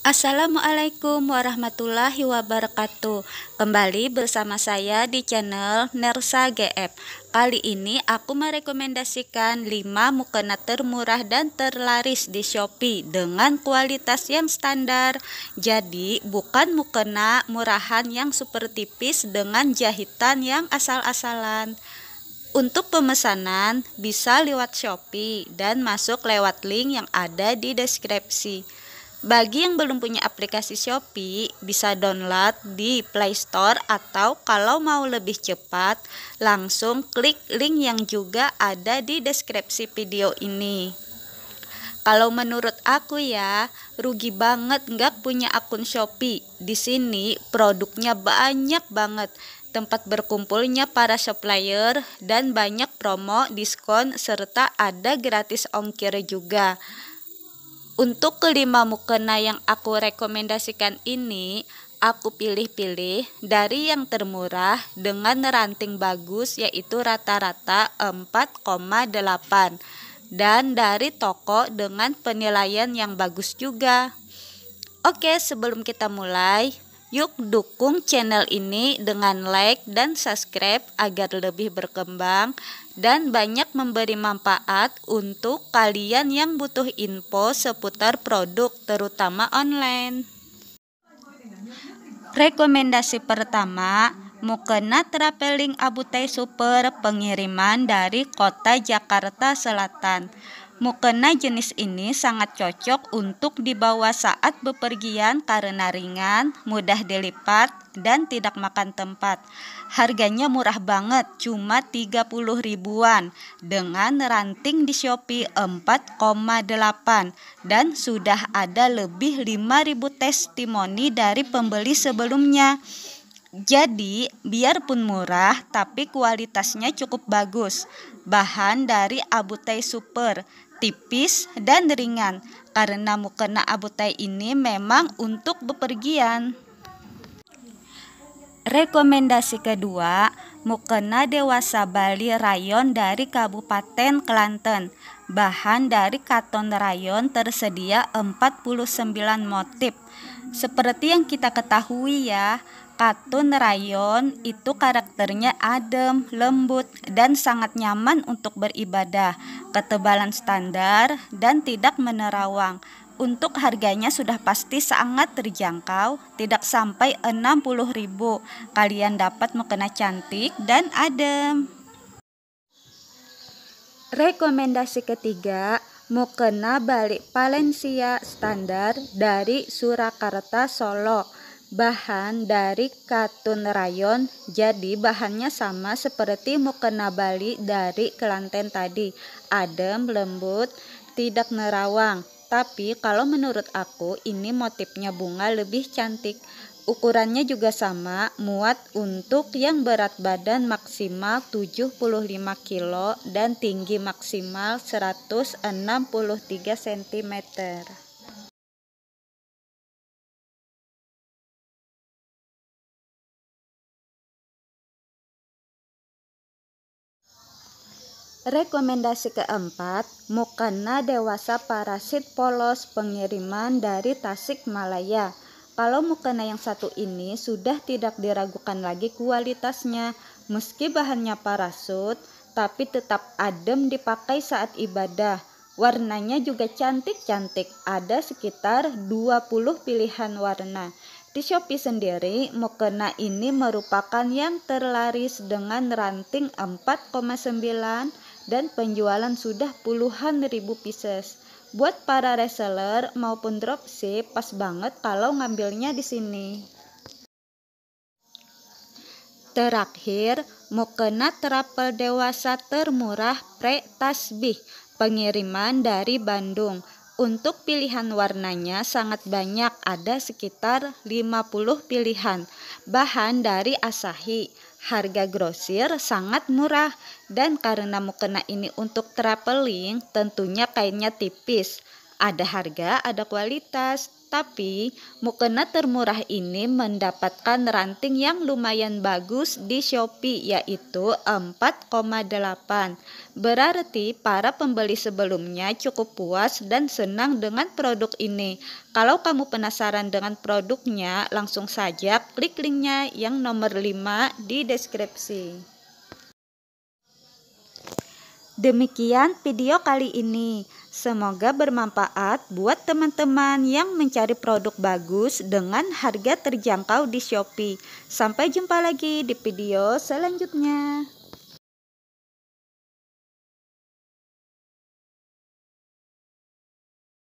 Assalamualaikum warahmatullahi wabarakatuh Kembali bersama saya di channel Nersa GF Kali ini aku merekomendasikan 5 mukena termurah dan terlaris di Shopee Dengan kualitas yang standar Jadi bukan mukena murahan yang super tipis dengan jahitan yang asal-asalan untuk pemesanan bisa lewat Shopee dan masuk lewat link yang ada di deskripsi. Bagi yang belum punya aplikasi Shopee, bisa download di Play Store atau kalau mau lebih cepat, langsung klik link yang juga ada di deskripsi video ini. Kalau menurut aku ya, rugi banget nggak punya akun Shopee. Di sini produknya banyak banget, tempat berkumpulnya para supplier, dan banyak promo, diskon, serta ada gratis ongkir juga. Untuk kelima mukena yang aku rekomendasikan ini, aku pilih-pilih dari yang termurah dengan ranting bagus yaitu rata-rata 4,8 dan dari toko dengan penilaian yang bagus juga. Oke, sebelum kita mulai, Yuk dukung channel ini dengan like dan subscribe agar lebih berkembang dan banyak memberi manfaat untuk kalian yang butuh info seputar produk terutama online. Rekomendasi pertama, Mukena Traveling Abutai Super pengiriman dari kota Jakarta Selatan. Mukena jenis ini sangat cocok untuk dibawa saat bepergian karena ringan, mudah dilipat, dan tidak makan tempat. Harganya murah banget, cuma 30 ribuan dengan ranting di Shopee 4,8 dan sudah ada lebih 5000 testimoni dari pembeli sebelumnya. Jadi, biarpun murah, tapi kualitasnya cukup bagus. Bahan dari Abutai Super, tipis dan ringan karena mukena abutai ini memang untuk bepergian. Rekomendasi kedua, mukena dewasa Bali rayon dari Kabupaten Kelantan. Bahan dari katon rayon tersedia 49 motif. Seperti yang kita ketahui ya, Katun Rayon itu karakternya adem, lembut, dan sangat nyaman untuk beribadah. Ketebalan standar dan tidak menerawang. Untuk harganya sudah pasti sangat terjangkau, tidak sampai 60.000. Kalian dapat mukena cantik dan adem. Rekomendasi ketiga, mukena balik Valencia standar dari Surakarta Solo bahan dari katun rayon. Jadi bahannya sama seperti mukena Bali dari kelanten tadi. Adem, lembut, tidak nerawang. Tapi kalau menurut aku ini motifnya bunga lebih cantik. Ukurannya juga sama, muat untuk yang berat badan maksimal 75 kg dan tinggi maksimal 163 cm. Rekomendasi keempat, mukena dewasa parasit polos pengiriman dari Tasik Malaya. Kalau mukena yang satu ini sudah tidak diragukan lagi kualitasnya, meski bahannya parasut, tapi tetap adem dipakai saat ibadah. Warnanya juga cantik-cantik, ada sekitar 20 pilihan warna. Di Shopee sendiri, mukena ini merupakan yang terlaris dengan ranting 4,9 dan penjualan sudah puluhan ribu pieces. Buat para reseller maupun dropship pas banget kalau ngambilnya di sini. Terakhir, mukena terapel dewasa termurah pre-tasbih pengiriman dari Bandung untuk pilihan warnanya sangat banyak, ada sekitar 50 pilihan. Bahan dari Asahi, harga grosir sangat murah dan karena mukena ini untuk traveling tentunya kainnya tipis. Ada harga, ada kualitas, tapi mukena termurah ini mendapatkan ranting yang lumayan bagus di Shopee yaitu 4,8. Berarti para pembeli sebelumnya cukup puas dan senang dengan produk ini. Kalau kamu penasaran dengan produknya, langsung saja klik linknya yang nomor 5 di deskripsi. Demikian video kali ini. Semoga bermanfaat buat teman-teman yang mencari produk bagus dengan harga terjangkau di Shopee. Sampai jumpa lagi di video selanjutnya.